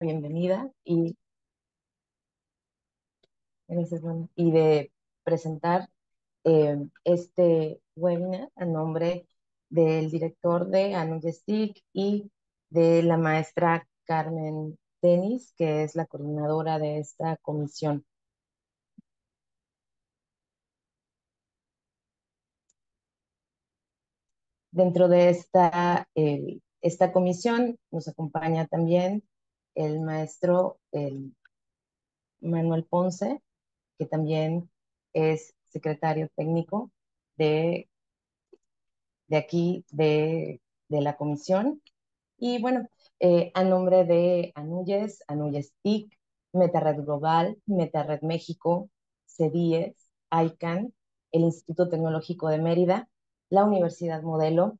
bienvenida y, y de presentar eh, este webinar a nombre del director de Anujestic y de la maestra Carmen Tenis, que es la coordinadora de esta comisión. Dentro de esta, eh, esta comisión nos acompaña también el maestro el Manuel Ponce, que también es secretario técnico de, de aquí, de, la comisión. Y bueno, eh, a nombre de Anuyes, Anuyes TIC, MetaRed Global, MetaRed México, CEDIES, ICANN, el Instituto Tecnológico de Mérida, la Universidad Modelo,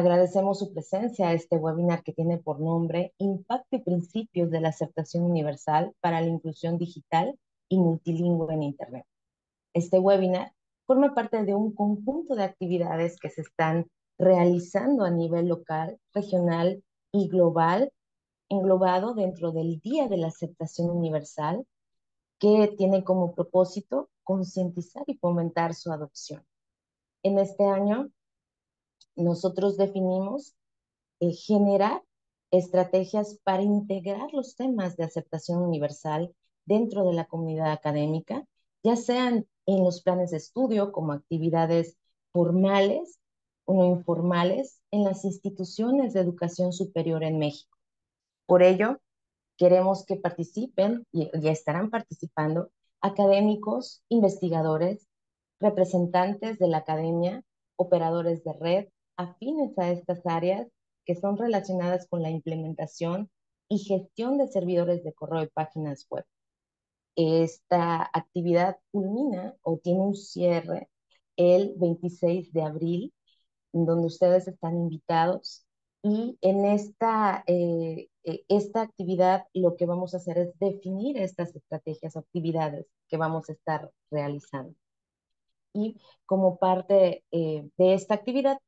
Agradecemos su presencia a este webinar que tiene por nombre Impacto y Principios de la Aceptación Universal para la Inclusión Digital y Multilingüe en Internet. Este webinar forma parte de un conjunto de actividades que se están realizando a nivel local, regional y global, englobado dentro del Día de la Aceptación Universal, que tiene como propósito concientizar y fomentar su adopción. En este año nosotros definimos eh, generar estrategias para integrar los temas de aceptación universal dentro de la comunidad académica, ya sean en los planes de estudio como actividades formales o no informales en las instituciones de educación superior en México. Por ello, queremos que participen y, ya estarán participando académicos, investigadores, representantes de la academia, operadores de red, afines a estas áreas que son relacionadas con la implementación y gestión de servidores de correo y páginas web. Esta actividad culmina o tiene un cierre el 26 de abril, donde ustedes están invitados. Y en esta, eh, eh, esta actividad lo que vamos a hacer es definir estas estrategias actividades que vamos a estar realizando. Y como parte eh, de esta actividad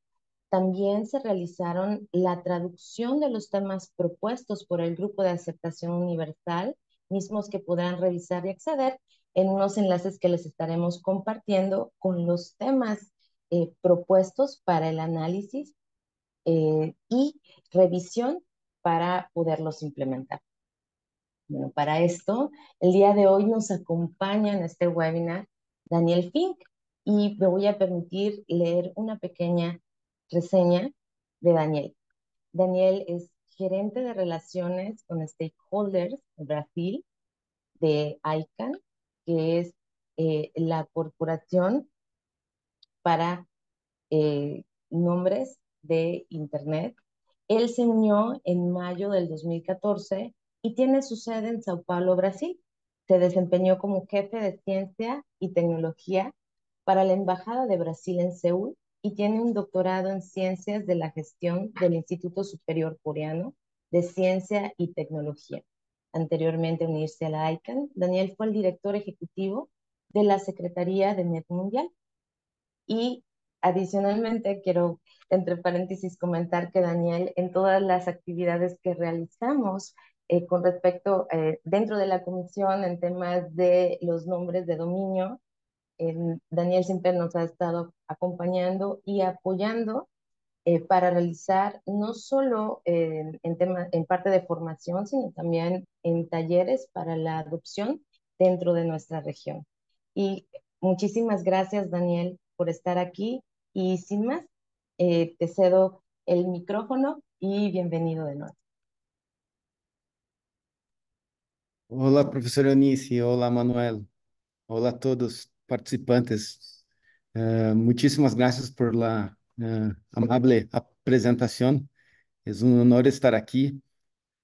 también se realizaron la traducción de los temas propuestos por el Grupo de Aceptación Universal, mismos que podrán revisar y acceder en unos enlaces que les estaremos compartiendo con los temas eh, propuestos para el análisis eh, y revisión para poderlos implementar. Bueno, para esto, el día de hoy nos acompaña en este webinar Daniel Fink y me voy a permitir leer una pequeña reseña de Daniel. Daniel es gerente de relaciones con stakeholders Brasil de ICANN, que es eh, la corporación para eh, nombres de Internet. Él se unió en mayo del 2014 y tiene su sede en Sao Paulo, Brasil. Se desempeñó como jefe de ciencia y tecnología para la Embajada de Brasil en Seúl y tiene un doctorado en Ciencias de la Gestión del Instituto Superior Coreano de Ciencia y Tecnología. Anteriormente unirse a la ICANN, Daniel fue el director ejecutivo de la Secretaría de Net Mundial. Y adicionalmente quiero, entre paréntesis, comentar que Daniel, en todas las actividades que realizamos eh, con respecto eh, dentro de la comisión en temas de los nombres de dominio, Daniel siempre nos ha estado acompañando y apoyando eh, para realizar no solo en, tema, en parte de formación, sino también en talleres para la adopción dentro de nuestra región. Y muchísimas gracias, Daniel, por estar aquí. Y sin más, eh, te cedo el micrófono y bienvenido de nuevo. Hola, profesor Eunice. Hola, Manuel. Hola a todos. participantes. Uh, muchísimas gracias por la uh, amable presentación. Es un honor estar aquí.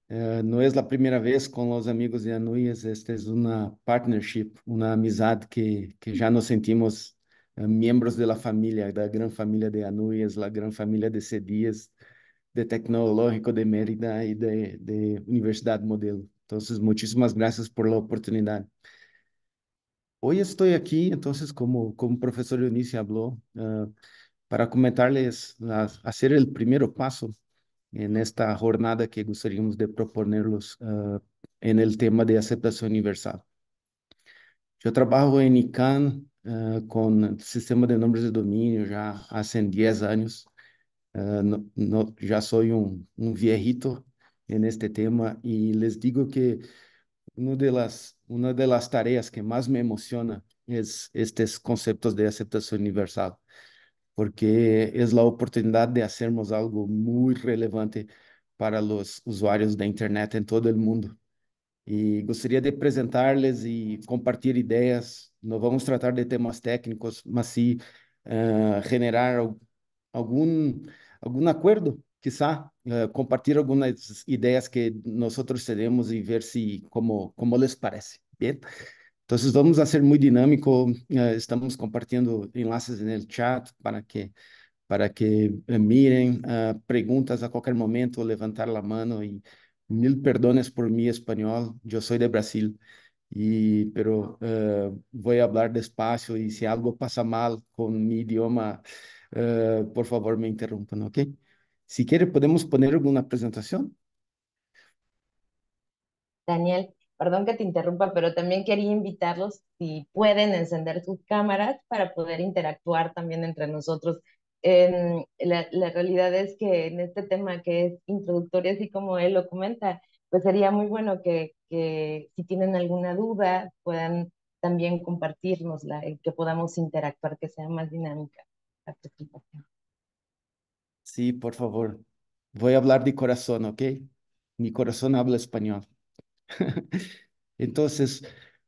Uh, no es la primera vez con los amigos de Anuyes. Esta es una partnership, una amistad que, que ya nos sentimos miembros de la familia, da gran familia de Anuyes, la gran familia de Cedías, de Tecnológico de Mérida y de, de Universidad Modelo. Entonces, muchísimas gracias por la oportunidad. Hoy estoy aquí, entonces, como, como el profesor Eunice habló, ah, para comentarles, hacer el primer paso en esta jornada que gustaríamos de proponerlos ah, en el tema de aceptación universal. Yo trabajo en ICANN ah, con el sistema de nombres de dominio ya hace 10 años. ya soy un viejito en este tema y les digo que uma das uma das tarefas que mais me emociona é estes conceptos de aceitação universal, porque é a oportunidade de fazermos algo muito relevante para os usuários da Internet em todo o mundo. E gostaria de apresentar-lhes e compartilhar ideias. Não vamos tratar de temas técnicos, mas sim uh, eh, generar algum, algum acordo, quizá, compartilhar eh, compartir ideias ideas que nós temos e ver se como como les parece. então vamos a ser muito dinâmico Uh, eh, estamos compartilhando enlaces no chat para que para que eh, miren uh, a qualquer momento, levantar a mão e mil perdões por mim espanhol, eu sou de Brasil, e pero uh, vou falar despacio e se algo passa mal com meu idioma, uh, por favor me interrompam, ok? Si quiere, podemos poner una presentación. Daniel, perdón que te interrumpa, pero también quería invitarlos, si pueden, encender sus cámaras para poder interactuar también entre nosotros. la, realidad es que en este tema que es introductorio, así como él lo comenta, pues sería muy bueno que, si tienen alguna duda puedan también compartirnosla y que podamos interactuar, que sea más dinámica la participación. Sí, por favor. Voy a hablar de corazón, ¿ok? Mi corazón habla español. Entonces,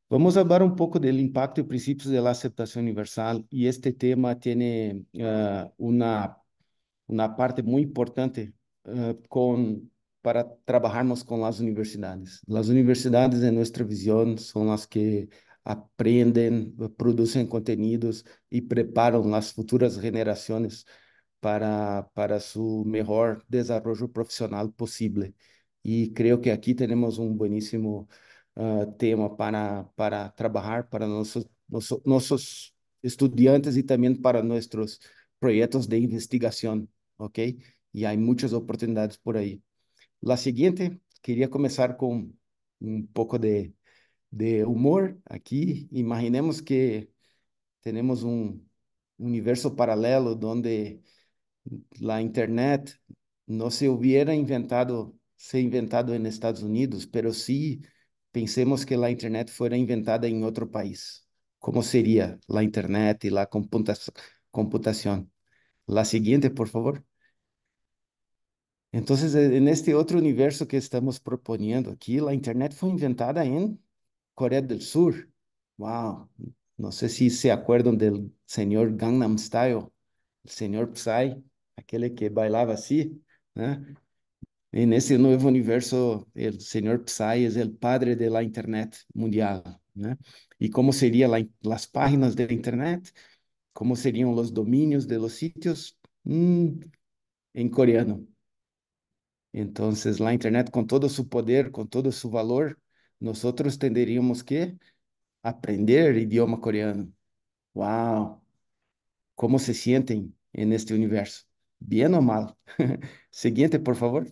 vamos a hablar un poco del impacto y principios de la aceptación universal y este tema tiene eh, una, una parte muy importante eh, con, para trabajarnos con las universidades. Las universidades, en nuestra visión, son las que aprenden, producen contenidos y preparan las futuras generaciones para, para seu melhor desenvolvimento profissional possível e creio que aqui temos um buenísimo uh, ah, tema para, para trabalhar para nossos nosso, nuestros estudiantes y para nossos projetos de investigação ¿ok? e há muitas oportunidades por aí. A seguinte queria começar com um pouco de, de humor aqui Imaginemos que temos um universo paralelo donde la internet no se hubiera inventado, se inventado en Estados Unidos, pero sí pensemos que la internet fuera inventada en otro país. ¿Cómo sería la internet y la computación? La siguiente, por favor. Entonces, en este otro universo que estamos proponiendo aquí, la internet fue inventada en Corea del Sur. Wow. No sé si se acuerdan del señor Gangnam Style o senhor Psy, aquele que bailava assim, né? E nesse novo universo, o senhor Psy é o padre da internet mundial, né? E como seria la, as páginas da internet? Como seriam os domínios de los sitios? Hum, em coreano. Então, a internet, com todo o seu poder, com todo o seu valor, nós tenderíamos que aprender idioma coreano. Uau! Como se sentem en é este universo. ¿Bien o mal? Siguiente, por favor.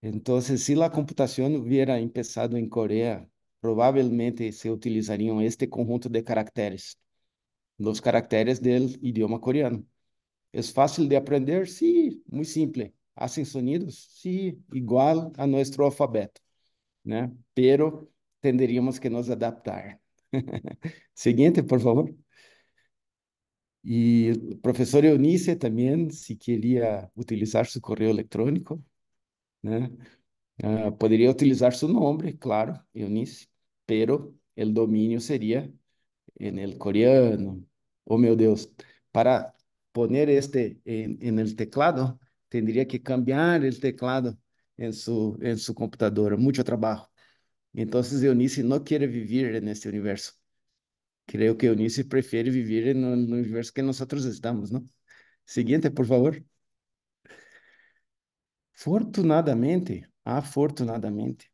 Entonces, si la computación hubiera empezado en Corea, probablemente se utilizarían este conjunto de caracteres, los caracteres del idioma coreano. ¿Es fácil de aprender? Sí, muy simple. ¿Hacen sonidos? Sí, igual a nuestro alfabeto, ¿no? Pero tendríamos que nos adaptar. Siguiente, por favor. E o professor Eunice também se queria utilizar seu correio electrónico, né? uh, utilizar seu nome, claro, Eunice, pero o dominio seria em coreano. Oh, meu Deus, para poner este no el teclado, tendría que cambiar o teclado em su, en su computadora. Mucho trabajo. Entonces, Eunice não quer vivir en este universo creio que Eunice prefere vivir no, no universo que nós estamos, não? Siguiente, por favor. Fortunadamente, afortunadamente,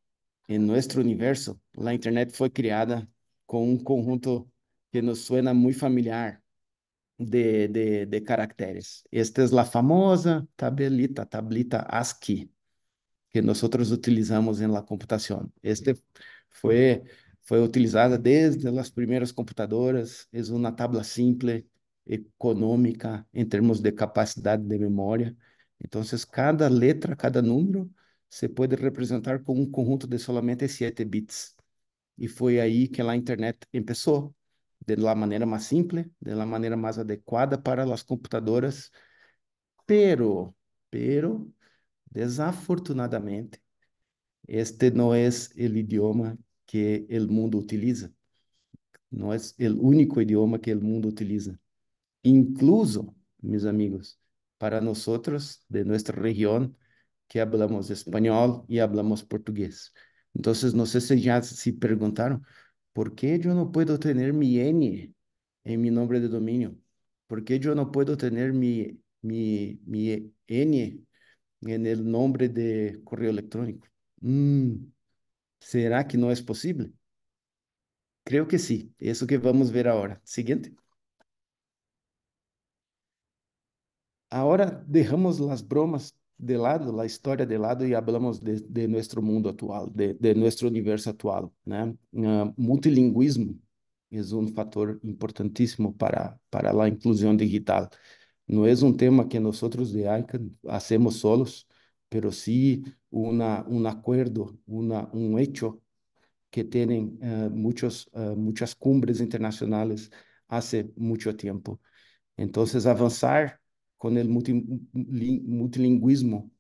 em nosso universo, a Internet foi criada com um conjunto que nos suena muito familiar de, de, de caracteres. Esta é a famosa tabelita, tablita ASCII, que nós utilizamos em la computação. Este foi foi utilizada desde as primeiras computadoras, é uma tabela simples, econômica, em termos de capacidade de memória. Então, cada letra, cada número, você pode representar com um conjunto de somente 7 bits. E foi aí que a internet começou, de uma maneira mais simples, de uma maneira mais adequada para as computadoras. Pero, pero, desafortunadamente, este não é o idioma que el mundo utiliza. No es el único idioma que el mundo utiliza. Incluso, mis amigos, para nosotros de nuestra región que hablamos español y hablamos portugués. Entonces, no sé si ya se preguntaron, ¿por qué yo no puedo tener mi N en mi nombre de dominio? ¿Por qué yo no puedo tener mi, mi, mi N en el nombre de correo electrónico? Mm. Será que não é possível? Creio que sim. Sí. Isso que vamos ver agora. Seguinte. Agora deixamos as bromas de lado, a história de lado e falamos de, de nosso mundo atual, de, de nosso universo atual, né? Uh, multilinguismo é um fator importantíssimo para para a inclusão digital. Não é um tema que nós de ICANN hacemos solos. pero sí un acuerdo, un hecho que tienen eh, muchos, eh, muchas cumbres internacionales hace mucho tiempo. Entonces, avanzar con el multilingüismo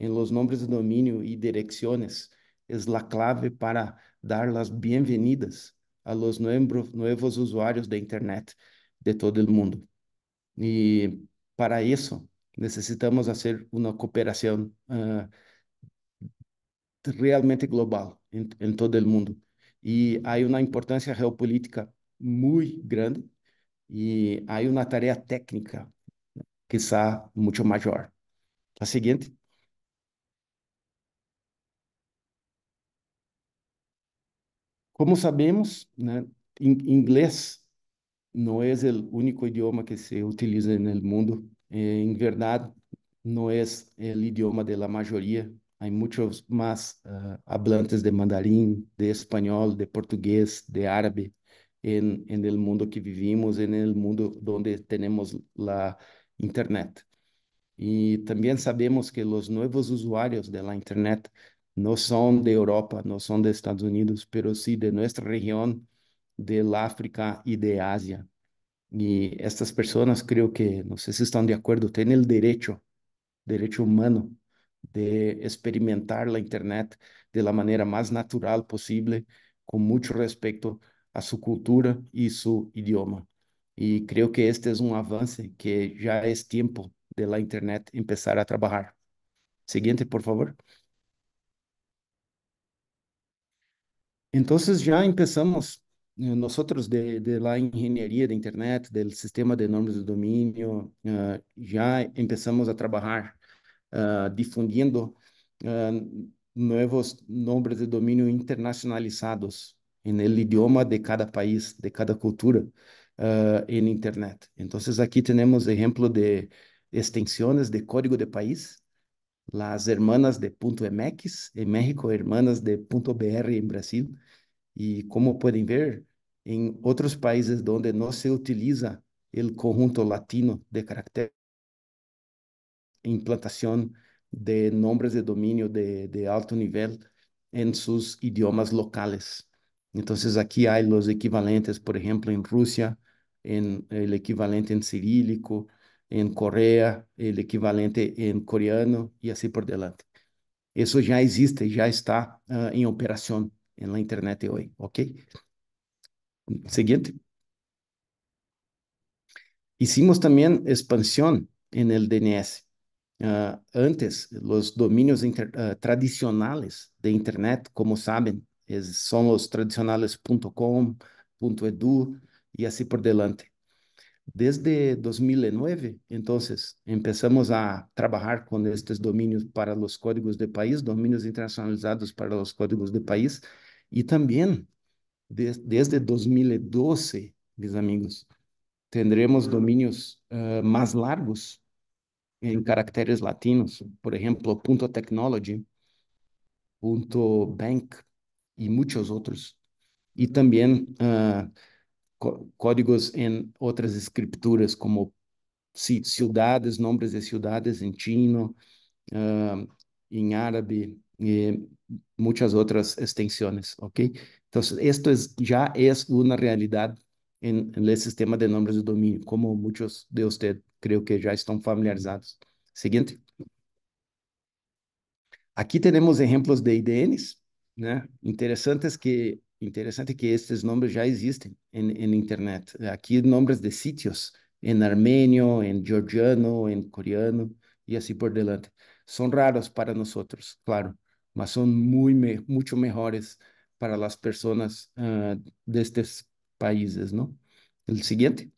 en los nombres de dominio y direcciones es la clave para dar las bienvenidas a los nuevos usuarios de Internet de todo el mundo. Y para eso, necessitamos fazer uma cooperação uh, eh, realmente global em todo o mundo. e há uma importância geopolítica muito grande e há uma tarefa técnica que está muito maior a seguinte Como sabemos, né, não é o único idioma que se utiliza no mundo é, en verdad no es el idioma de la mayoría. Hay muchos más uh, hablantes de mandarín, de español, de portugués, de árabe en, en, el mundo que vivimos, en el mundo donde tenemos la Internet. Y también sabemos que los nuevos usuarios de la Internet no son de Europa, no son de Estados Unidos, pero sí de nuestra región, del África y de Asia. Y estas personas creo que, no sé si están de acuerdo, tienen el derecho, derecho humano, de experimentar la Internet de la manera más natural posible, con mucho respecto a su cultura y su idioma. Y creo que este es un avance que ya es tiempo de la Internet empezar a trabajar. Siguiente, por favor. Entonces ya empezamos Eh, nosotros de, de, la ingeniería de Internet, del sistema de normas de dominio, uh, ya empezamos a trabajar uh, difundiendo uh, nuevos nombres de dominio internacionalizados en el idioma de cada país, de cada cultura en Internet. Entonces aquí tenemos ejemplo de extensiones de código de país. Las hermanas de .mx en México, hermanas de .br en Brasil, e como podem ver, em outros países onde não se utiliza o conjunto latino de carácter, implantação de nomes de dominio de, de alto nível em seus idiomas locales. Então, aqui há os equivalentes, por exemplo, em Rusia, o equivalente em cirílico, em Coreia, o equivalente em coreano e assim por delante. Isso já existe, já está uh, operação. en la internet hoy, ¿ok? Siguiente. Hicimos también expansión en el DNS. Ah, antes, los dominios ah, tradicionales de Internet, como saben, son los tradicionales .com, .edu y así por delante. Desde 2009, então, começamos a trabalhar com estes dominios para os códigos de país, dominios internacionalizados para os códigos de país, e também de, desde 2012, meus amigos, tendremos dominios uh, eh, largos em caracteres latinos, por exemplo, ponto technology, ponto bank e muitos outros. E também uh, códigos em outras escrituras, como cidades, nomes de cidades em chino, uh, em árabe e muitas outras extensões, ok? Então, isto é, já é uma realidade em, nesse sistema de nomes de domínio, como muitos de vocês creio que já estão familiarizados. Seguinte. Aqui temos exemplos de IDNs, né? Interessantes que Interesante que estos nombres ya existen en internet. aquí nombres de sitios en armenio, en georgiano, en coreano y así por delante. Son raros para nosotros, claro, mas son muy mucho mejores para las personas ah, de estos países, no el siguiente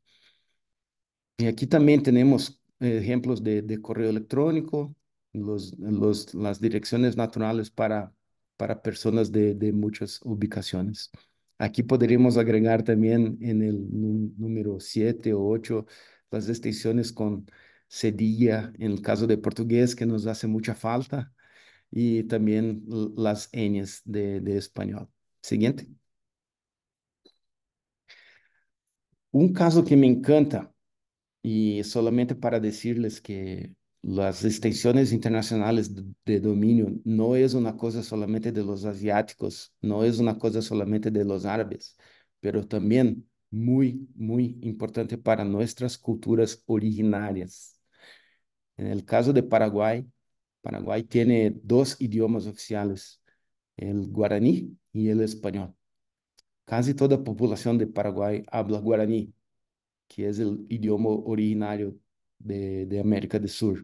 y aquí también tenemos ejemplos de, correo electrónico, los, las direcciones naturales para para personas de, muchas ubicaciones. Aquí podríamos agregar también en el número 7 o 8 las extensiones con cedilla en el caso de portugués que nos hace mucha falta y también las ñes de español. Siguiente. Un caso que me encanta y solamente para decirles que las extensiones internacionales de, de, dominio no es una cosa solamente de los asiáticos, no es una cosa solamente de los árabes, pero también muy, muy importante para nuestras culturas originarias. En el caso de Paraguay, Paraguay tiene dos idiomas oficiales, el guaraní y el español. Casi toda la población de Paraguay habla guaraní, que es el idioma originario de, América del Sur.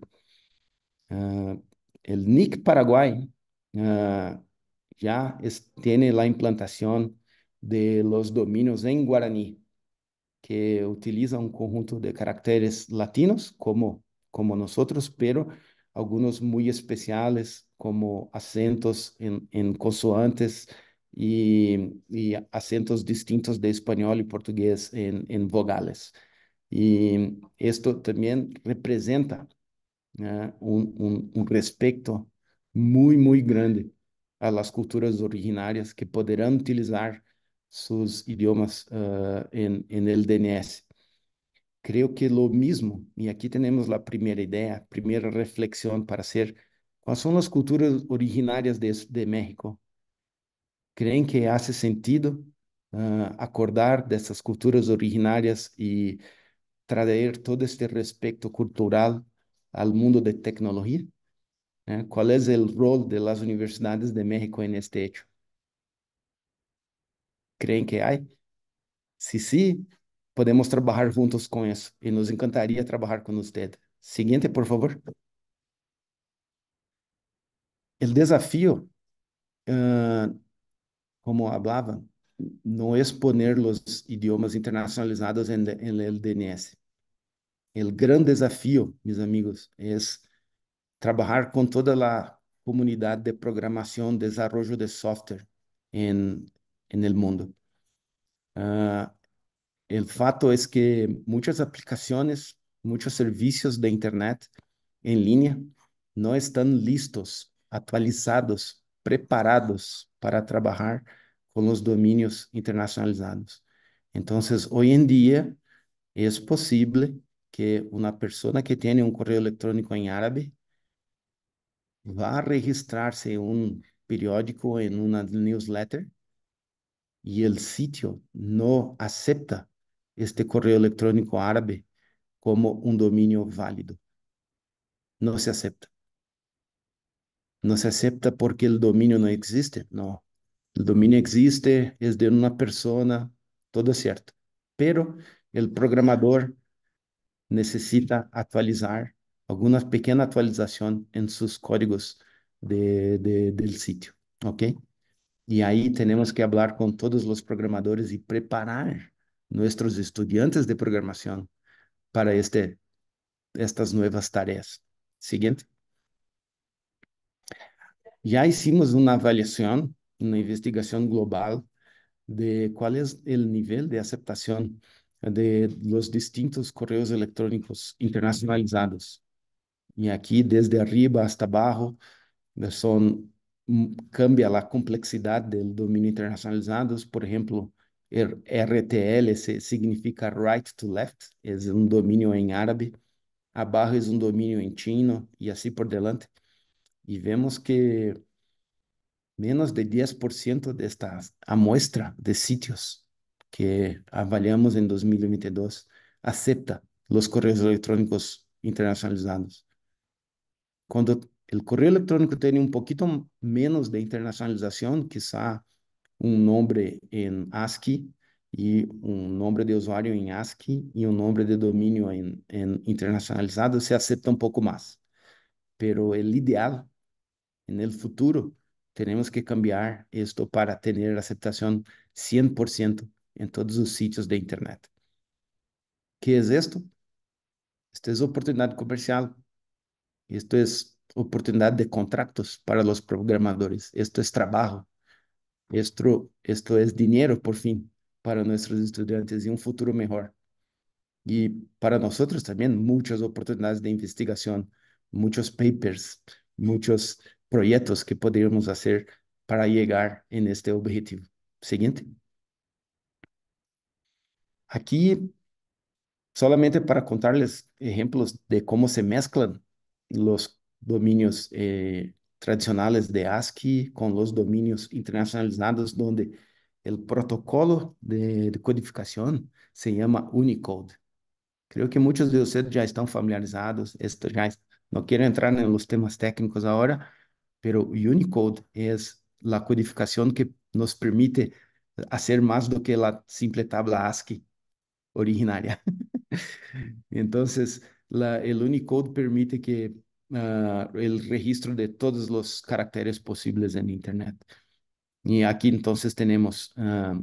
Ah, el NIC Paraguay ah, ya tiene la implantación de los dominios en guaraní, que utiliza un conjunto de caracteres latinos como, nosotros, pero algunos muy especiales como acentos en, en consoantes y, acentos distintos de español y portugués en, en vogales. Y esto también representa un, respeto muy, muy grande a las culturas originarias que podrán utilizar sus idiomas ah, en, el DNS. Creo que lo mismo, y aquí tenemos la primera idea, primera reflexión para hacer, ¿cuáles son las culturas originarias de, México? ¿Creen que hace sentido ah, acordar de estas culturas originarias y trazer todo este respeito cultural ao mundo de tecnologia? Né? Qual é o rol das universidades de México neste hecho? ¿Creen que há? Se sim, podemos trabalhar juntos com isso e nos encantaria trabalhar com você. Seguinte, por favor. O desafio, uh, eh, como falava, não é poner os idiomas internacionalizados em el DNS o grande desafio, meus amigos, é trabalhar com toda a comunidade de programação, desenvolvimento de software em en el mundo. Uh, fato es que muitas aplicaciones, muitos serviços de Internet em línea não estão listos, atualizados, preparados para trabalhar com os dominios internacionalizados. então, hoje em dia, é possível que uma pessoa que tem um correio eletrônico em árabe vá registrar-se em um periódico, em uma newsletter, e o sítio não aceita este correio eletrônico árabe como um domínio válido. Não se aceita. Não se aceita porque o domínio não existe. Não. O domínio existe, é de uma pessoa, tudo certo. Pero o programador necessita atualizar alguma pequena atualização em seus códigos de, de, del sitio, ¿ok? E aí temos que hablar com todos os programadores e preparar nossos estudantes de programação para este, estas novas tarefas. Siguiente. Já hicimos uma avaliação, uma investigação global de qual é o nível de aceitação de los distintos correos electrónicos internacionalizados. E aqui, desde arriba hasta abaixo, né, são hum, cambia a complexidade do domínio internacionalizado. Por exemplo, RTL significa right to left, é um domínio em árabe. Abaixo é um domínio em chino e assim por delante. E vemos que menos de 10% desta amostra de sitios que avaliamos en 2022 acepta los correos electrónicos internacionalizados. Cuando el correo electrónico tiene un poquito menos de internacionalización, quizá un nombre en ASCII y un nombre de usuario en ASCII y un nombre de dominio en, internacionalizado, se acepta un poco más. Pero el ideal en el futuro tenemos que cambiar esto para tener aceptación 100% em todos os sítios da internet. O Que é isto? Esta é oportunidade comercial. Isto é oportunidade de contratos para os programadores. Isto é trabalho. Isto, isto é dinheiro, por fim, para nossos estudantes e um futuro melhor. E para nós também, muitas oportunidades de investigação, muitos papers, muitos projetos que poderíamos fazer para chegar neste objetivo. Seguinte. Aquí, solamente para contarles ejemplos de cómo se mezclan los dominios eh, tradicionales de ASCII con los dominios internacionalizados, donde el protocolo de, codificación se llama Unicode. Creo que muchos de ustedes ya están familiarizados, no quiero entrar en los temas técnicos ahora, pero Unicode es la codificación que nos permite hacer más do que la simple tabla ASCII originaria. Entonces, el Unicode permite que ah, el registro de todos los caracteres posibles en Internet. Y aquí entonces tenemos ah,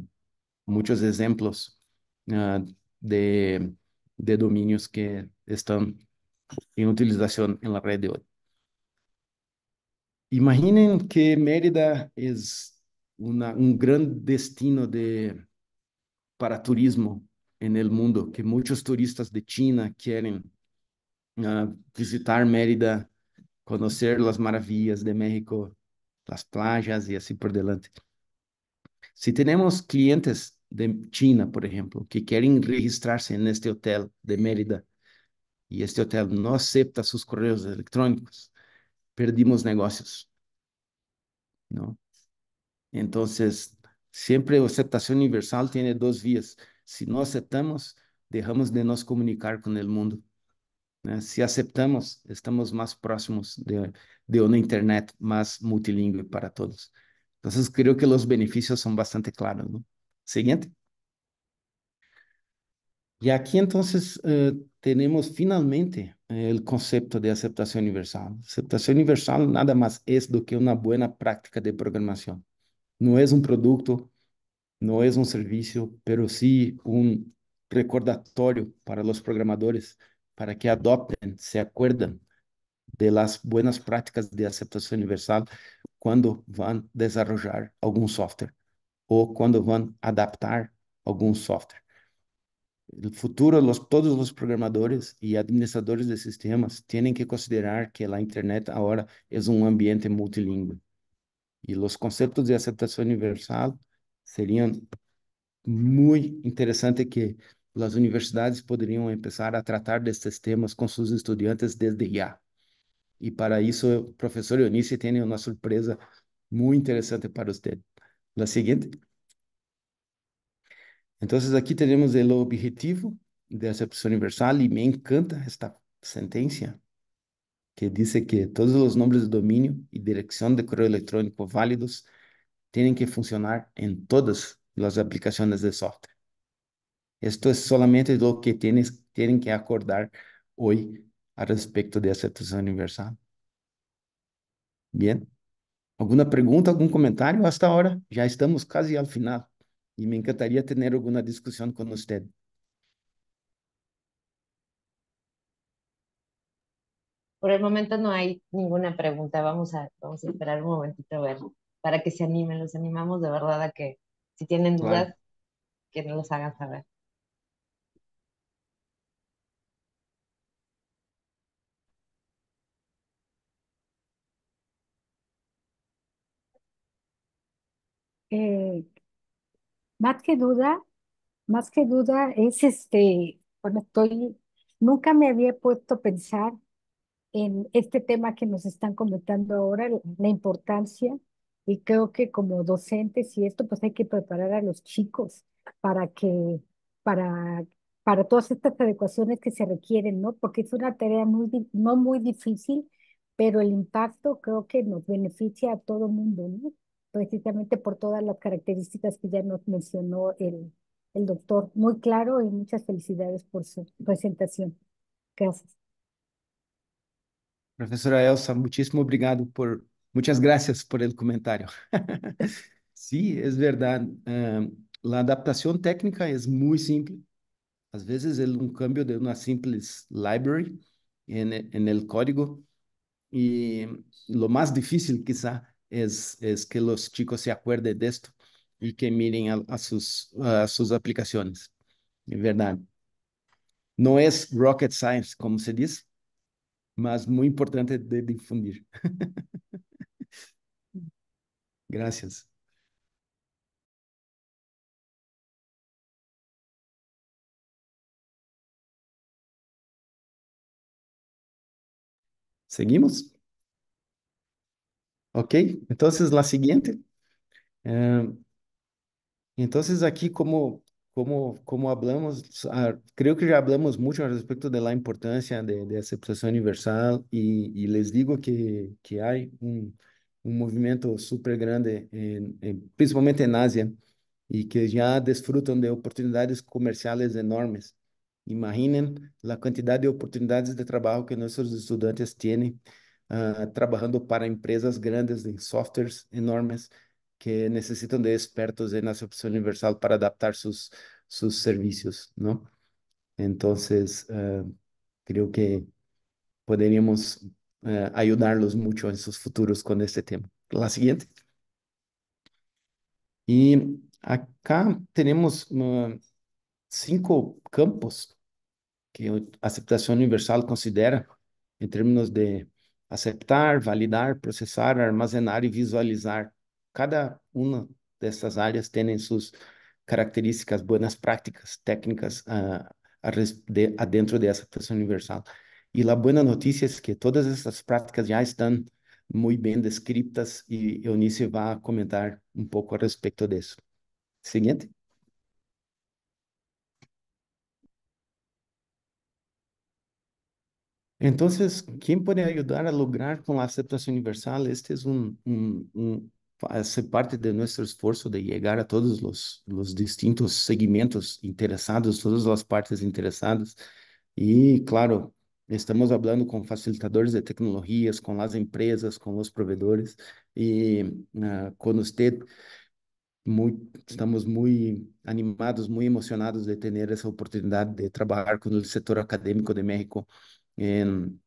muchos ejemplos ah, de, dominios que están en utilización en la red de hoy. Imaginen que Mérida es un gran destino de, para turismo en el mundo, que muchos turistas de China quieren ah, visitar Mérida, conocer las maravillas de México, las playas y así por delante. Si tenemos clientes de China, por ejemplo, que quieren registrarse en este hotel de Mérida y este hotel no acepta sus correos electrónicos, perdimos negocios. Entonces, siempre aceptación universal tiene dos vías. se não aceptamos, deixamos de nos comunicar com o mundo. Né? Se aceptamos, estamos mais próximos de, de uma internet mais multilingüe para todos. Então, creio que os benefícios são bastante claros. Né? Seguinte. E aqui, então, eh, temos finalmente o eh, conceito de aceptação universal. Aceptação universal nada mais é do que uma boa prática de programação. Não é um produto não é um serviço, pero sim um recordatorio para los programadores para que adopten, se acuerden de las buenas de aceptação universal quando van desarrollar algún software ou quando van adaptar algún software. No futuro, los, todos los programadores y administradores de sistemas tienen que considerar que la Internet ahora es é un ambiente multilingüe. e los conceptos de aceptação universal Seria muito interessante que as universidades poderiam começar a tratar destes temas com seus estudantes desde já. E para isso, o professor Eunice tem uma surpresa muito interessante para você. A seguinte. Então, aqui temos o objetivo da acepção universal e me encanta esta sentença que diz que todos os nomes de domínio e direção de correio eletrônico válidos tienen que funcionar en todas las aplicaciones de software. Esto es solamente lo que tienes, tienen que acordar hoy a respecto de aceptación universal. Bien. ¿Alguna pregunta, algún comentario hasta ahora? Ya estamos casi al final y me encantaría tener alguna discusión con usted. Por el momento no hay ninguna pregunta. Vamos a, vamos a esperar un momentito a ver para que se animen. Los animamos de verdad a que si tienen dudas, que nos los hagan saber. Eh, más que duda, más que duda es este, bueno, estoy, nunca me había puesto a pensar en este tema que nos están comentando ahora, la importancia. Y creo que como docentes y esto, pues hay que preparar a los chicos para que, para, para todas estas adecuaciones que se requieren, ¿no? Porque es una tarea muy, no muy difícil, pero el impacto creo que nos beneficia a todo el mundo, ¿no? Precisamente por todas las características que ya nos mencionó el, el doctor. Muy claro y muchas felicidades por su presentación. Gracias. Profesora Elsa, muchísimo obrigado por Muchas gracias por el comentario. sí, es verdad. Eh, la adaptación técnica es muy simple. A veces es un cambio de una simple library e, en, el código. Y lo más difícil, quizá, es, que los chicos se acuerden de esto y que miren a, sus, aplicaciones. Es verdad. No es rocket science, como se dice, mas muy importante de difundir. Gracias. ¿Seguimos? Ok, entonces la siguiente. Eh, entonces aquí como, como, como hablamos, ah, creo que ya hablamos mucho al respecto de la importancia de, aceptación universal y, les digo que hay un um movimento super grande, em, eh, em, eh, principalmente na Ásia, e que já desfrutam de oportunidades comerciais enormes. Imaginem a quantidade de oportunidades de trabalho que nossos estudantes têm uh, trabalhando para empresas grandes, em softwares enormes, que necessitam de expertos em acepção universal para adaptar seus, seus serviços, não? Então, uh, creio que poderíamos eh, é, ayudarlos mucho en sus futuros con este tema. La siguiente. Y acá tenemos uh, cinco campos que a aceptação universal considera em termos de aceitar, validar, processar, armazenar e visualizar. Cada uma dessas áreas tem suas características, boas práticas, técnicas uh, a, dentro da de aceptação universal. E a boa notícia é que todas essas práticas já estão muito bem descritas e Eunice vai comentar um pouco a respeito disso. Seguinte. Então, quem pode ajudar a lograr com a aceptação universal? Este é um, um, um hace parte de nosso esforço de chegar a todos os, os distintos segmentos interessados, todas as partes interessadas. E, claro, Estamos falando com facilitadores de tecnologias, com as empresas, com os proveedores e uh, ah, con usted. estamos muito animados, muito emocionados de ter essa oportunidade de trabalhar com o setor acadêmico de México em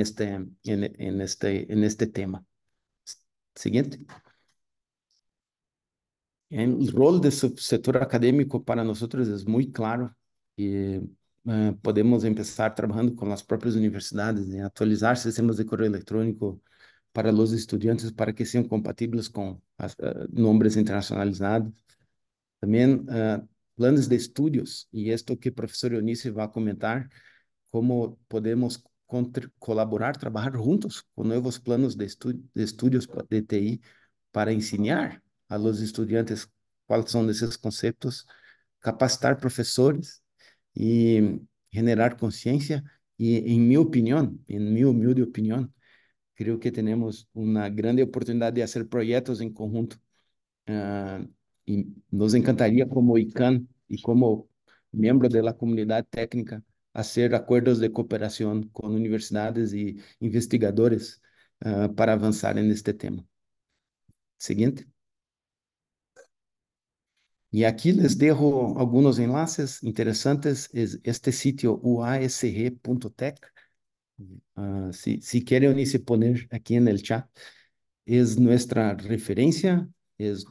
este, em este, em este tema. Siguiente. O rol do setor acadêmico para nós é muito claro. e ah, podemos começar trabalhando com as próprias universidades em atualizar sistemas de correio eletrônico para los estudiantes para que sejam compatíveis com as, uh, ah, internacionalizados. também uh, ah, planes de estudos e isso que o professor Eunice vai comentar, como podemos colaborar, trabalhar juntos com novos planos de, estu de estudos de TI para ensinar a los estudiantes quais são esses conceitos, capacitar professores e generar consciência e em minha opinião em minha humilde opinião creio que temos uma grande oportunidade de fazer projetos em conjunto. Uh, nos encantaria como ICANN e como membro da comunidade técnica fazer acordos de cooperação com universidades e investigadores uh, para avançar neste tema. Siguiente. Y aquí les dejo algunos enlaces interesantes. este sitio uasg.tech. Ah, si, quieren poner aquí en el chat. Es nuestra referencia, es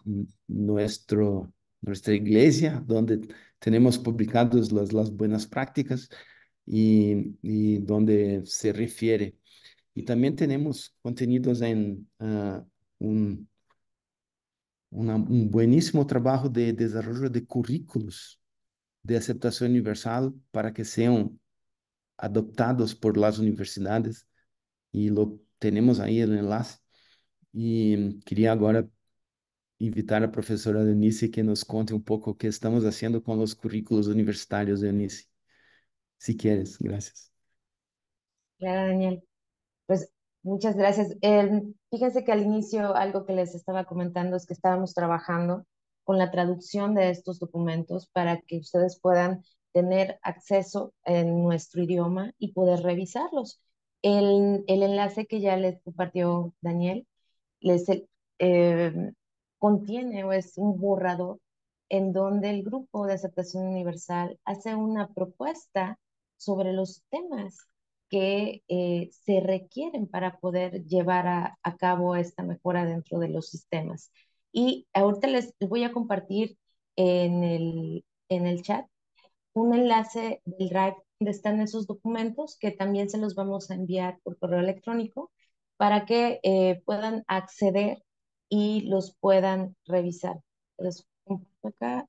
nuestro, nuestra iglesia donde tenemos publicadas las, buenas prácticas y, donde se refiere. Y también tenemos contenidos en ah, un una, un buenísimo trabajo de desarrollo de currículos de aceptación universal para que sean adoptados por las universidades y lo tenemos ahí el enlace. Y quería ahora invitar a professora Denise que nos conte um pouco o que estamos fazendo com os currículos universitários, Denise Se si quieres, graças. Claro, Daniel. Pues Muchas gracias. fíjense que al inicio algo que les estaba comentando es que estábamos trabajando con la traducción de estos documentos para que ustedes puedan tener acceso en nuestro idioma y poder revisarlos. El, el enlace que ya les compartió Daniel les, eh, em, contiene o es un borrador en donde el grupo de aceptación universal hace una propuesta sobre los temas que eh, se requieren para poder llevar a, cabo esta mejora dentro de los sistemas. Y ahorita les voy a compartir en el, en el chat un enlace del Drive donde están esos documentos que también se los vamos a enviar por correo electrónico para que eh, puedan acceder y los puedan revisar. Les acá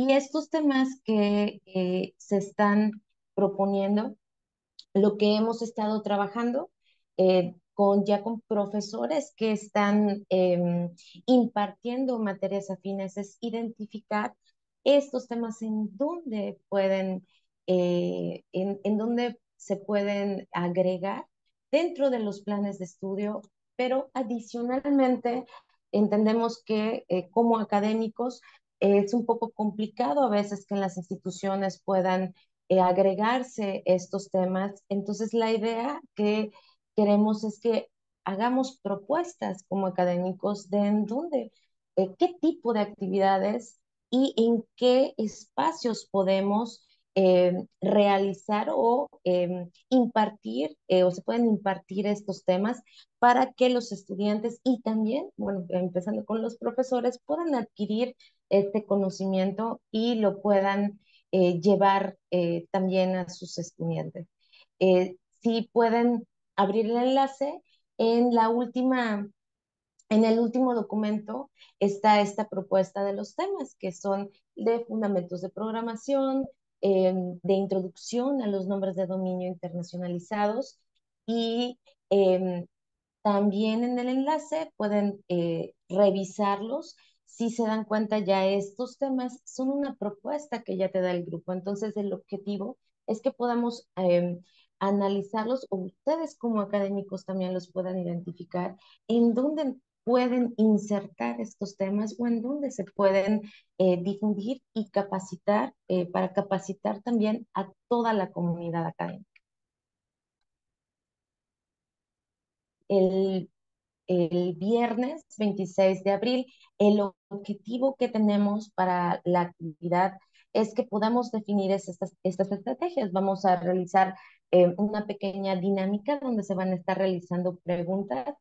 Y estos temas que eh, se están proponiendo, lo que hemos estado trabajando eh, con, ya con profesores que están em, impartiendo materias afines es identificar estos temas en dónde pueden, eh, en, donde se pueden agregar dentro de los planes de estudio, pero adicionalmente entendemos que como académicos es un poco complicado a veces que en las instituciones puedan eh, agregarse estos temas. Entonces, la idea que queremos es que hagamos propuestas como académicos de en dónde, eh, qué tipo de actividades y en qué espacios podemos eh, realizar o em, impartir, o se pueden impartir estos temas para que los estudiantes y también, bueno, empezando con los profesores, puedan adquirir este conocimiento y lo puedan eh, llevar eh, también a sus estudiantes. Eh, si pueden abrir el enlace, en la última, en el último documento está esta propuesta de los temas que son de fundamentos de programación, de introducción a los nombres de dominio internacionalizados y em, también en el enlace pueden revisarlos si se dan cuenta ya estos temas son una propuesta que ya te da el grupo. Entonces el objetivo es que podamos em, analizarlos o ustedes como académicos también los puedan identificar en dónde pueden insertar estos temas o en dónde se pueden eh, difundir y capacitar eh, para capacitar también a toda la comunidad académica. El el viernes 26 de abril. El objetivo que tenemos para la actividad es que podamos definir estas, estas estrategias. Vamos a realizar eh, una pequeña dinámica donde se van a estar realizando preguntas,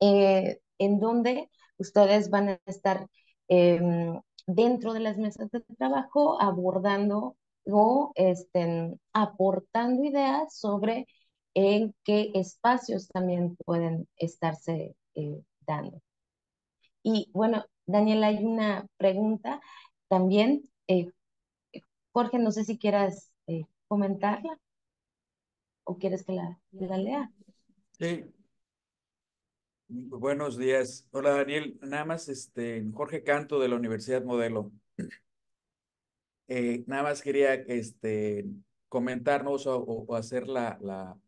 eh, en donde ustedes van a estar em, dentro de las mesas de trabajo abordando o este, aportando ideas sobre en qué espacios también pueden estarse eh, dando. Y bueno, Daniel, hay una pregunta también. Eh, Jorge, no sé si quieras eh, comentarla o quieres que la, lea. Sí. Buenos días. Hola, Daniel. Nada más, este, Jorge Canto de la Universidad Modelo. nada más quería este, comentarnos o, o hacer la, la,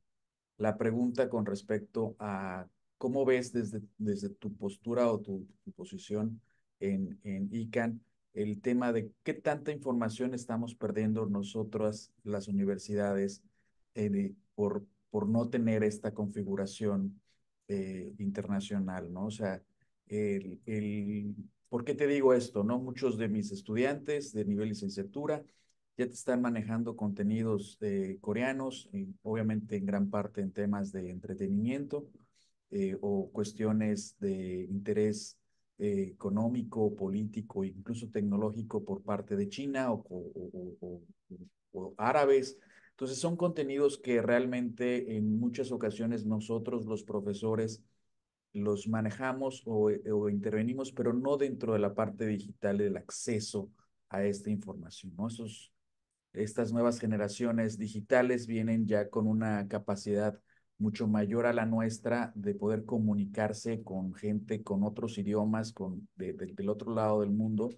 la pregunta con respecto a ¿Cómo ves desde, desde tu postura o tu, posición en, en ICANN el tema de qué tanta información estamos perdiendo nosotras, las universidades, eh, por, por no tener esta configuración eh, internacional, ¿no? O sea, el, ¿por qué te digo esto? No? Muchos de mis estudiantes de nivel licenciatura ya te están manejando contenidos eh, coreanos, obviamente en gran parte en temas de entretenimiento, eh, o cuestiones de interés eh, económico, político, incluso tecnológico por parte de China o, árabes. Entonces son contenidos que realmente en muchas ocasiones nosotros los profesores los manejamos eh, o, intervenimos, pero no dentro de la parte digital del acceso a esta información. ¿no? Esos, estas nuevas generaciones digitales vienen ya con una capacidad mucho mayor a la nuestra de poder comunicarse con gente, con otros idiomas, con, del otro lado del mundo,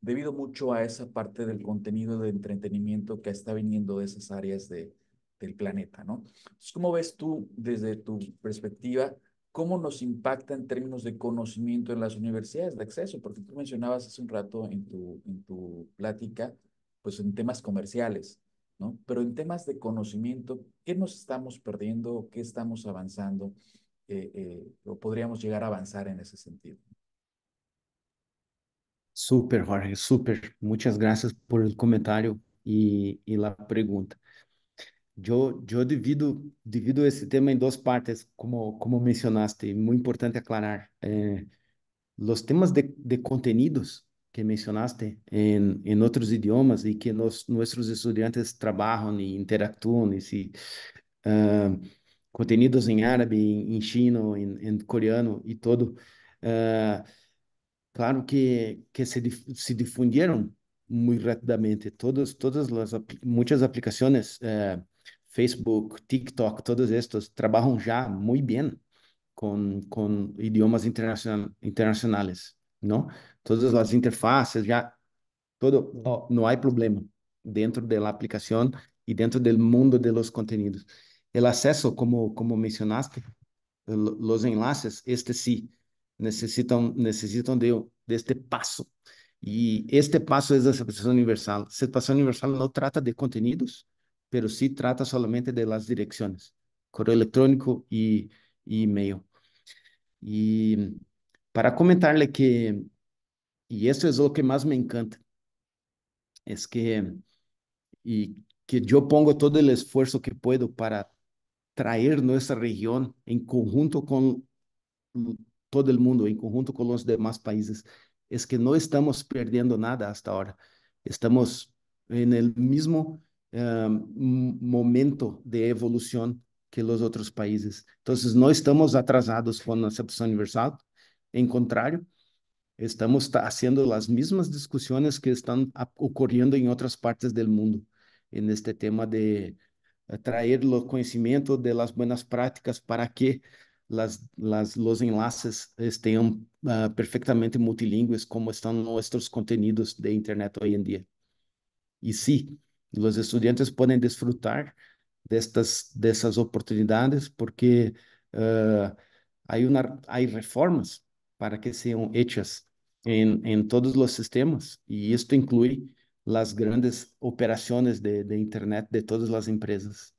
debido mucho a esa parte del contenido de entretenimiento que está viniendo de esas áreas de, del planeta, ¿no? Entonces, ¿cómo ves tú desde tu perspectiva? ¿Cómo nos impacta en términos de conocimiento en las universidades de acceso? Porque tú mencionabas hace un rato en tu, en tu plática, pues en temas comerciales, pero en temas de conocimiento, ¿qué nos estamos perdiendo? ¿Qué estamos avanzando? Eh, eh, ¿O podríamos llegar a avanzar en ese sentido? Súper, Jorge, súper. Muchas gracias por el comentario y, la pregunta. Yo, yo divido, divido, ese tema en dos partes, como, como mencionaste, muy importante aclarar. Eh, los temas de, contenidos que mencionaste em outros idiomas e que nos, estudantes trabalham e y interactúan y si, uh, ah, contenidos em árabe, em en chino, em, coreano e todo. Uh, claro que, que se, se, muito muy rápidamente. Todas, todas as muitas aplicações, uh, Facebook, TikTok, todos estes trabalham já muito bem com idiomas internacionais. Todas as interfaces, já todo, não há problema dentro da aplicação e dentro do mundo dos conteúdos. O acesso, como, como mencionaste, os enlaces, este sí, necessitam necessitam de, de este paso. este passo é da aceptación universal. A Aceptación universal não trata de conteúdos, pero sí trata solamente de las direcciones, correo e e-mail. E, para comentarle que, e isso é o que mais me encanta, é que, e que eu pongo todo o esforço que puedo para trazer nossa região em conjunto com todo o mundo, em conjunto com os demás países, é que não estamos perdendo nada hasta agora Estamos em el mesmo eh, momento de evolução que os outros países. então não estamos atrasados com a acepção universal, em contrário, estamos fazendo as mesmas discussões que estão ocorrendo em outras partes do mundo em este tema de eh, trazer o conhecimento de boas práticas para que las, las los enlaces estejam uh, perfectamente multilingües como estão nossos contenidos de Internet hoje em dia e sí, os estudantes podem desfrutar destas estas, oportunidades porque uh, eh, há reformas para que sejam hechas em em todos os sistemas e isso inclui as grandes operações de, de Internet de todas as empresas.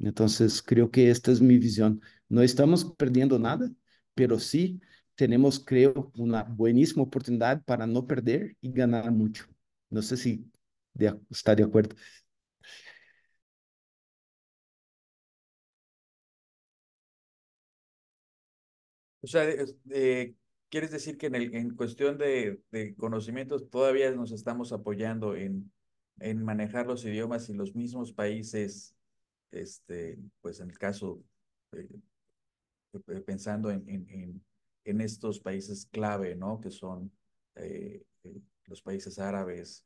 Então, creio que esta é minha visão não estamos perdendo nada, mas sim temos creio uma buenísima oportunidade para não perder e ganhar muito não sei se de, está de acordo O eh, ¿Quieres decir que en, en cuestión de, de, conocimientos todavía nos estamos apoyando en, en manejar los idiomas y los mismos países, este, pues en el caso, eh, eh, pensando en, en, estos países clave, ¿no? Que son eh, los países árabes,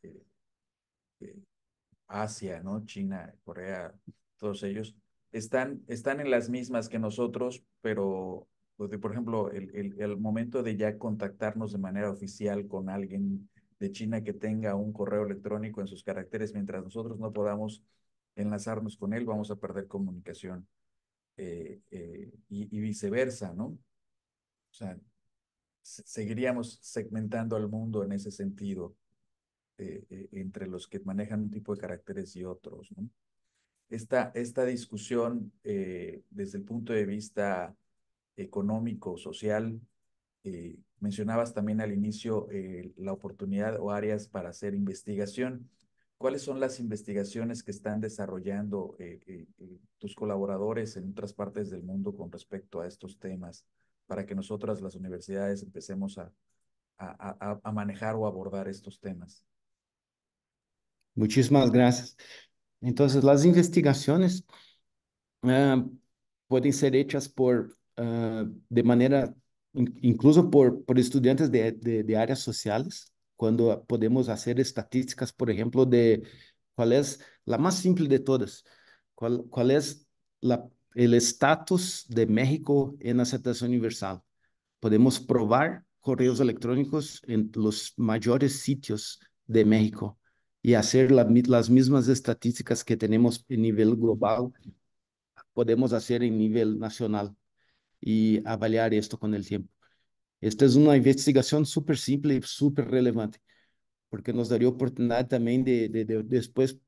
Asia, ¿no? China, Corea, todos ellos, están, están en las mismas que nosotros, pero por ejemplo, el, el, el, momento de ya contactarnos de manera oficial con alguien de China que tenga un correo electrónico en sus caracteres, mientras nosotros no podamos enlazarnos con él, vamos a perder comunicación eh, eh, y, viceversa, ¿no? O sea, seguiríamos segmentando al mundo en ese sentido eh, entre los que manejan un tipo de caracteres y otros, ¿no? Esta, esta discusión desde el punto de vista económico, social. Eh, mencionabas también al inicio eh, la oportunidad o áreas para hacer investigación. ¿Cuáles son las investigaciones que están desarrollando eh, tus colaboradores en otras partes del mundo con respecto a estos temas para que nosotras, las universidades, empecemos a, a, a, a manejar o abordar estos temas? Muchísimas gracias. Entonces, las investigaciones ah, pueden ser hechas por Ah, de manera, incluso por, estudiantes de, áreas sociales, cuando podemos hacer estadísticas, por ejemplo, de cuál es la más simple de todas, cuál, es el estatus de México en aceptación universal. Podemos probar correos electrónicos en los mayores sitios de México y hacer las mismas estadísticas que tenemos en nivel global, podemos hacer en nivel nacional y avaliar esto con el tiempo. Esta es una investigación súper simple y súper relevante, porque nos daría oportunidad también de, de, después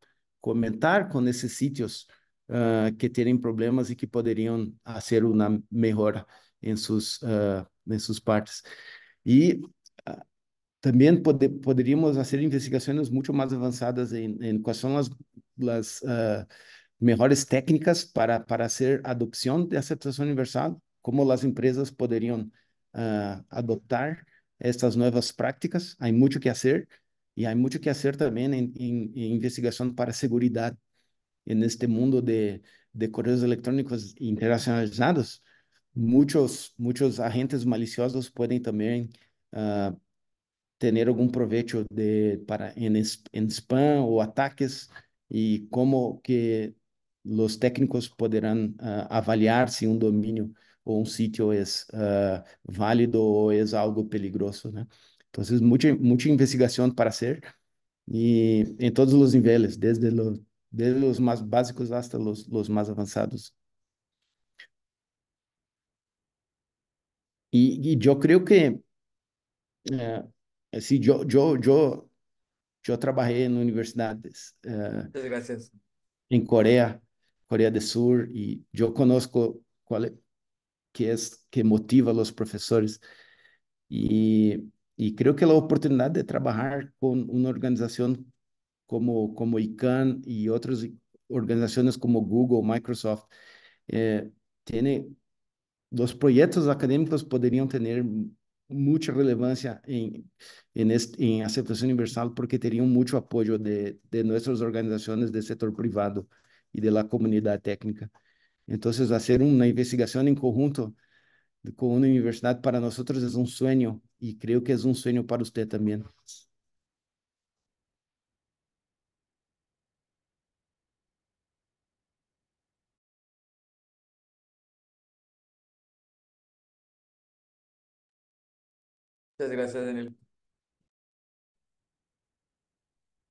comentar con esos sitios ah, que tienen problemas y que podrían hacer una mejora en sus, ah, en sus partes. Y ah, también podríamos hacer investigaciones mucho más avanzadas en, cuáles son las, las mejores técnicas para, para hacer adopción de aceptación universal como as empresas poderiam uh, ah, adoptar estas novas práticas. Há muito que fazer e há muito que fazer também em, em, em investigação para segurança neste mundo de, de correios eletrônicos internacionalizados. Muitos, muitos agentes maliciosos podem também uh, ter algum proveito de para em, em spam ou ataques e como que os técnicos poderão uh, avaliar se um domínio um sítio é uh, válido ou é algo peligroso, né? Então, muita, muita investigação para ser e em todos os níveis, desde os, desde os mais básicos até os, os mais avançados. E, e eu creio que eh, assim, eu, eu, eu, eu trabalhei em universidades eh, em Coreia, Coreia do Sul, e eu conosco qual é que, es, que motiva a los profesores. Y, y, creo que la oportunidad de trabajar con una organización como, como ICANN y otras organizaciones como Google, Microsoft, eh, tiene, los proyectos académicos podrían tener mucha relevancia en, en, este, en aceptación universal porque teriam mucho apoyo de, de nuestras organizaciones del sector privado y de la comunidad técnica. Entonces, hacer una investigación en conjunto con una universidad para nosotros es un sueño y creo que es un sueño para usted también. Muchas gracias, Daniel.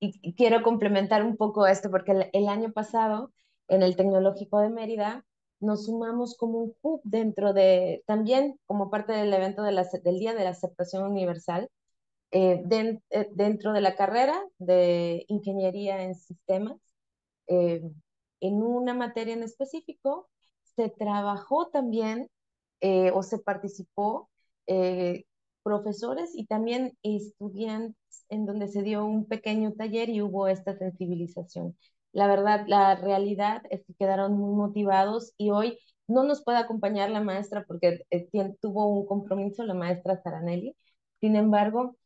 Y quiero complementar un poco esto porque el año pasado en el Tecnológico de Mérida, nos sumamos como un hub dentro de, también como parte del evento de del Día de la Aceptación Universal, eh, eh, dentro de la carrera de Ingeniería en Sistemas. Eh, en una materia en específico, se trabajó también o se participó profesores y también estudiantes en donde se dio un pequeño taller y hubo esta sensibilización. La verdad, la realidad es que quedaron muy motivados y hoy no nos puede acompañar la maestra porque eh, tuvo un compromiso la maestra Saranelli. Sin embargo,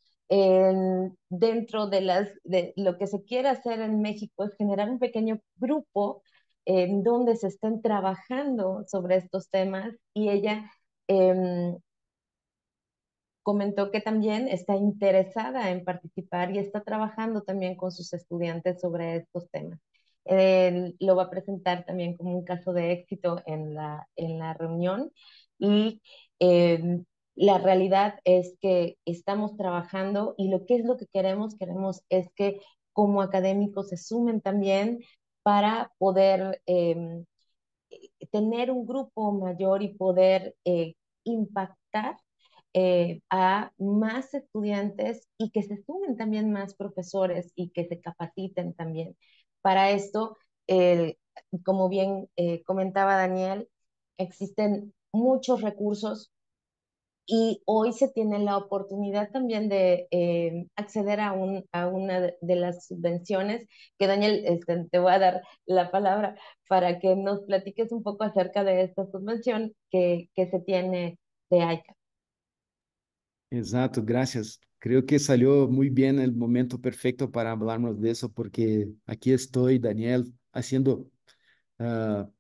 dentro de, las, de lo que se quiere hacer en México es generar un pequeño grupo en donde se estén trabajando sobre estos temas y ella em, comentó que también está interesada en participar y está trabajando también con sus estudiantes sobre estos temas. lo va a presentar también como un caso de éxito en la, reunión y em, la realidad es que estamos trabajando y lo que es lo que queremos, queremos es que como académicos se sumen también para poder em, tener un grupo mayor y poder eh, impactar eh, a más estudiantes y que se sumen también más profesores y que se capaciten también. Para esto, como bien eh, comentaba Daniel, existen muchos recursos y hoy se tiene la oportunidad también de eh, acceder a, una de, las subvenciones, que Daniel, este, te voy a dar la palabra para que nos platiques un poco acerca de esta subvención que, que se tiene de AICA. Exacto, gracias. Creo que salió muy bien el momento perfecto para hablarnos de eso, porque aquí estoy, Daniel, haciendo ah,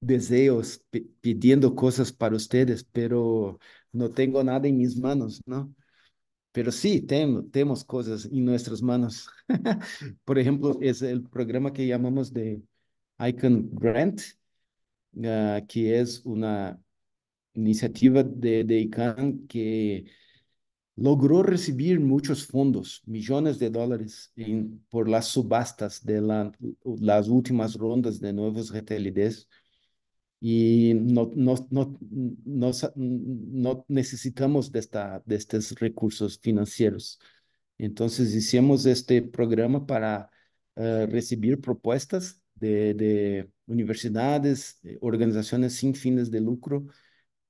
deseos, pidiendo cosas para ustedes, pero no tengo nada en mis manos, ¿no? Pero sí, tenemos cosas en nuestras manos. Por ejemplo, es el programa que llamamos de Icon Grant, ah, que es una iniciativa de, ICANN que logró recibir muchos fondos, millones de dólares por las subastas de las últimas rondas de nuevos GTLDs. y no, necesitamos de, esta, de estos recursos financieros. Entonces hicimos este programa para eh, recibir propuestas de universidades, organizaciones sin fines de lucro,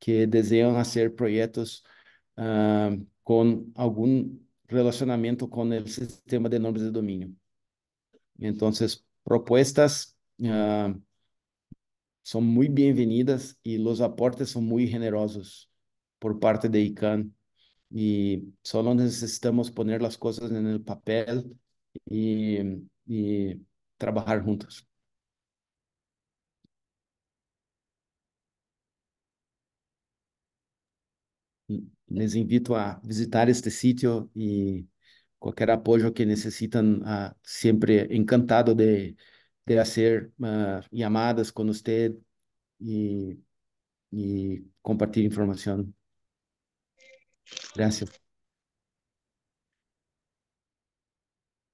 que desean hacer proyectos ah, con algún relacionamiento con el sistema de nombres de dominio. Entonces, propuestas ah, son muy bienvenidas y los aportes son muy generosos por parte de ICANN. Y solo necesitamos poner las cosas en el papel y trabajar juntos. les invito a visitar este sitio y cualquier apoyo que necesitan, ah, siempre encantado de, de hacer ah, llamadas con usted y, y compartir información. Gracias.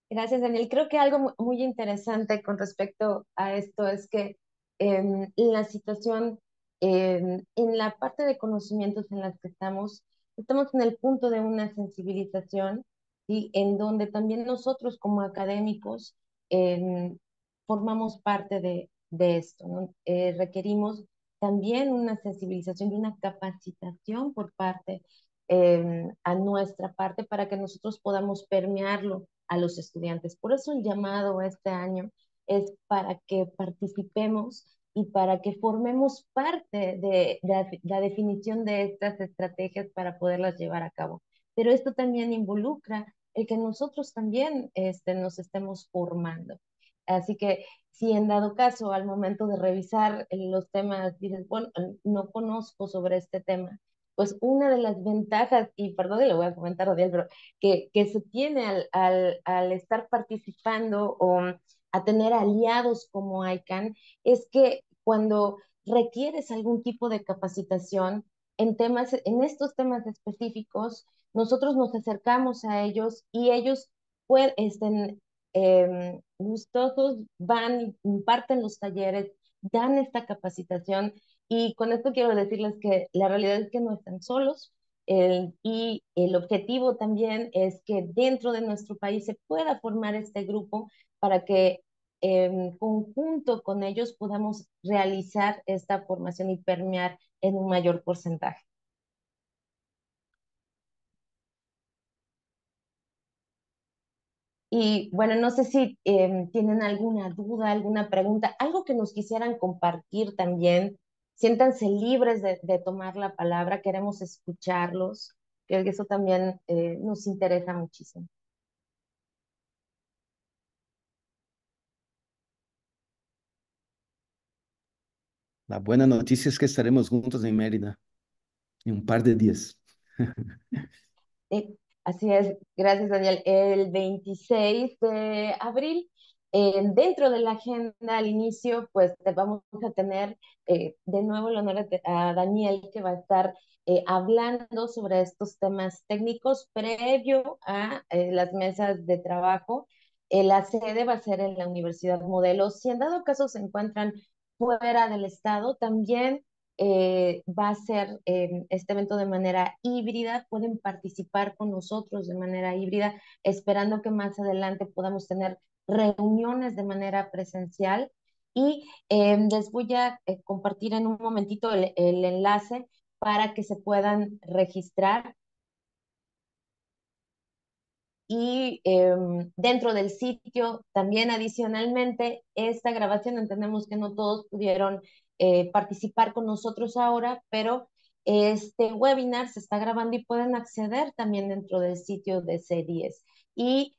Gracias, Daniel. Creo que algo muy interesante con respecto a esto es que eh, la situación em, en la parte de conocimientos en la que estamos estamos en el punto de una sensibilización, y en donde también nosotros como académicos em, formamos parte de, esto. Eh, requerimos también una sensibilización y una capacitación por parte, em, a nuestra parte, para que nosotros podamos permearlo a los estudiantes. Por eso el llamado este año es para que participemos y para que formemos parte de, la, definición de estas estrategias para poderlas llevar a cabo. Pero esto también involucra el que nosotros también este, nos estemos formando. Así que si en dado caso al momento de revisar los temas dices, bueno, no conozco sobre este tema, pues una de las ventajas, y perdón le voy a comentar, Odiel, pero que, que se tiene al, al, al, estar participando o a tener aliados como ICANN, es que cuando requieres algún tipo de capacitación en temas, en estos temas específicos, nosotros nos acercamos a ellos y ellos pueden, estén em, gustosos, van, imparten los talleres, dan esta capacitación y con esto quiero decirles que la realidad es que no están solos y el objetivo también es que dentro de nuestro país se pueda formar este grupo para que en conjunto con ellos podamos realizar esta formación y permear en un mayor porcentaje. Y bueno, no sé si em, tienen alguna duda, alguna pregunta, algo que nos quisieran compartir también. Siéntanse libres de, tomar la palabra, queremos escucharlos, que eso también eh, nos interesa muchísimo. La buena noticia es que estaremos juntos en Mérida en un par de días. Así es, gracias Daniel. El 26 de abril, eh, dentro de la agenda al inicio, pues vamos a tener eh, de nuevo el honor a Daniel que va a estar eh, hablando sobre estos temas técnicos previo a las mesas de trabajo. la sede va a ser en la Universidad Modelo. Si en dado caso se encuentran fuera del estado. También eh, va a ser em, este evento de manera híbrida, pueden participar con nosotros de manera híbrida, esperando que más adelante podamos tener reuniones de manera presencial. Y em, les voy a eh, compartir en un momentito el, el enlace para que se puedan registrar y em, dentro del sitio, también adicionalmente, esta grabación, entendemos que no todos pudieron eh, participar con nosotros ahora, pero este webinar se está grabando y pueden acceder también dentro del sitio de C10. Y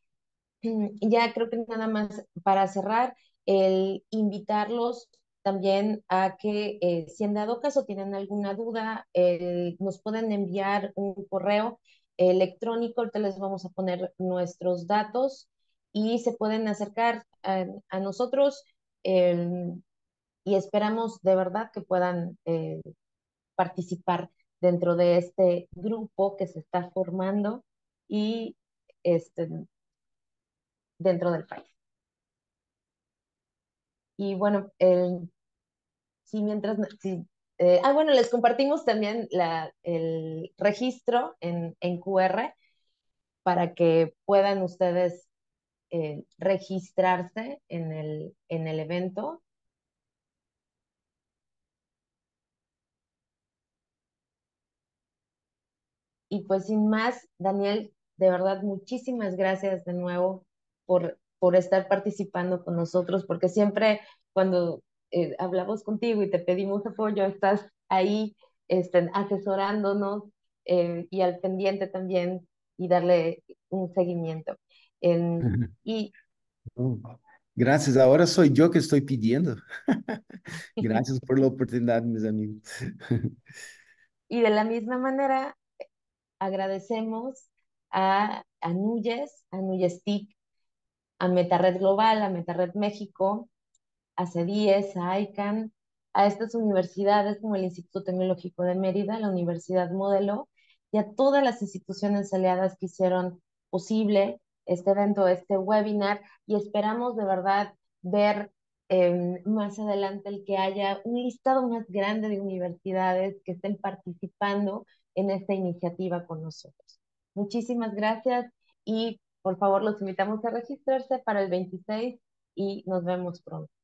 ya creo que nada más para cerrar, el invitarlos también a que eh, si en dado caso, tienen alguna duda, nos pueden enviar un correo electrónico. Ahorita les vamos a poner nuestros datos y se pueden acercar a, nosotros em, y esperamos de verdad que puedan eh, participar dentro de este grupo que se está formando y este, dentro del país. Y bueno, el, si mientras, si eh, ah, bueno, les compartimos también el registro en, QR para que puedan ustedes eh, registrarse en el, en el evento. Y pues sin más, Daniel, de verdad, muchísimas gracias de nuevo por, por estar participando con nosotros, porque siempre cuando eh, hablamos contigo y te pedimos apoyo, estás ahí este, asesorándonos eh, y al pendiente también y darle un seguimiento. y... Oh, gracias, ahora soy yo que estoy pidiendo. Gracias por la oportunidad, mis amigos. y de la misma manera, agradecemos a, a a Núñez TIC, a MetaRed Global, a MetaRed México, a CEDIES, a ICANN, a estas universidades como el Instituto Tecnológico de Mérida, la Universidad Modelo y a todas las instituciones aliadas que hicieron posible este evento, este webinar y esperamos de verdad ver em, más adelante el que haya un listado más grande de universidades que estén participando en esta iniciativa con nosotros. Muchísimas gracias y por favor los invitamos a registrarse para el 26 y nos vemos pronto.